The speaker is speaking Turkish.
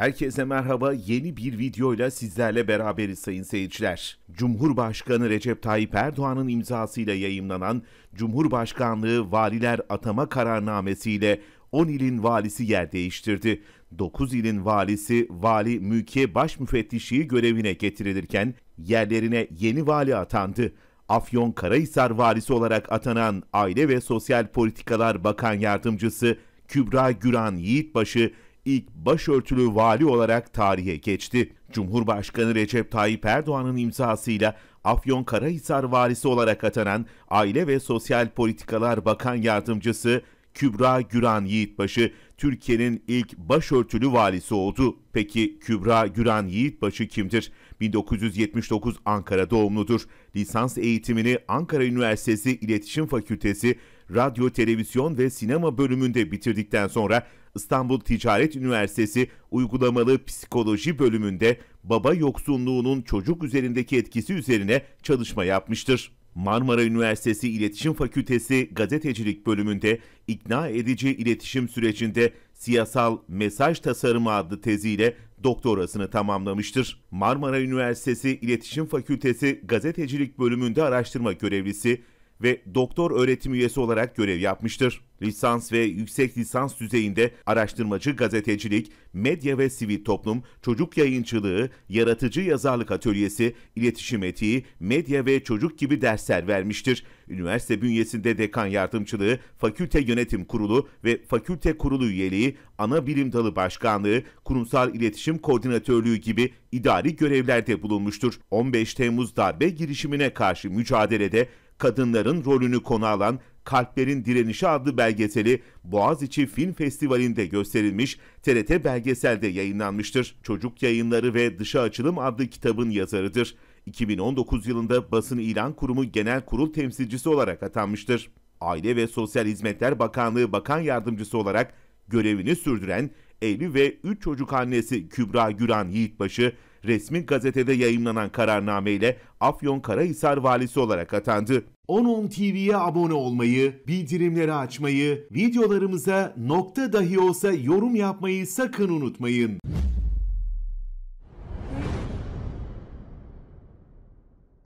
Herkese merhaba. Yeni bir videoyla sizlerle beraberiz sayın seyirciler. Cumhurbaşkanı Recep Tayyip Erdoğan'ın imzasıyla yayımlanan Cumhurbaşkanlığı Valiler Atama Kararnamesi ile 10 ilin valisi yer değiştirdi. 9 ilin valisi Vali Mülkiye Baş Müfettişi görevine getirilirken yerlerine yeni vali atandı. Afyon Karahisar valisi olarak atanan Aile ve Sosyal Politikalar Bakan Yardımcısı Kübra Güran Yiğitbaşı ilk başörtülü vali olarak tarihe geçti. Cumhurbaşkanı Recep Tayyip Erdoğan'ın imzasıyla Afyonkarahisar valisi olarak atanan Aile ve Sosyal Politikalar Bakan Yardımcısı Kübra Güran Yiğitbaşı Türkiye'nin ilk başörtülü valisi oldu. Peki Kübra Güran Yiğitbaşı kimdir? 1979 Ankara doğumludur. Lisans eğitimini Ankara Üniversitesi İletişim Fakültesi Radyo, Televizyon ve Sinema bölümünde bitirdikten sonra İstanbul Ticaret Üniversitesi Uygulamalı Psikoloji bölümünde baba yoksunluğunun çocuk üzerindeki etkisi üzerine çalışma yapmıştır. Marmara Üniversitesi İletişim Fakültesi Gazetecilik bölümünde ikna edici iletişim sürecinde siyasal mesaj tasarımı adlı teziyle doktorasını tamamlamıştır. Marmara Üniversitesi İletişim Fakültesi Gazetecilik bölümünde araştırma görevlisi ve doktor öğretim üyesi olarak görev yapmıştır. Lisans ve yüksek lisans düzeyinde araştırmacı gazetecilik, medya ve sivil toplum, çocuk yayıncılığı, yaratıcı yazarlık atölyesi, iletişim etiği, medya ve çocuk gibi dersler vermiştir. Üniversite bünyesinde dekan yardımcılığı, fakülte yönetim kurulu ve fakülte kurulu üyeliği, ana bilim dalı başkanlığı, kurumsal iletişim koordinatörlüğü gibi idari görevlerde bulunmuştur. 15 Temmuz darbe girişimine karşı mücadelede kadınların rolünü konu alan Kalplerin Direnişi adlı belgeseli Boğaziçi Film Festivali'nde gösterilmiş, TRT belgeselde yayınlanmıştır. Çocuk Yayınları ve Dışa Açılım adlı kitabın yazarıdır. 2019 yılında Basın İlan Kurumu Genel Kurul Temsilcisi olarak atanmıştır. Aile ve Sosyal Hizmetler Bakanlığı Bakan Yardımcısı olarak görevini sürdüren evli ve 3 çocuk annesi Kübra Güran Yiğitbaşı, resmi gazetede yayımlanan kararnameyle Afyon Karahisar valisi olarak atandı. 10.10 TV'ye abone olmayı, bildirimleri açmayı, videolarımıza nokta dahi olsa yorum yapmayı sakın unutmayın.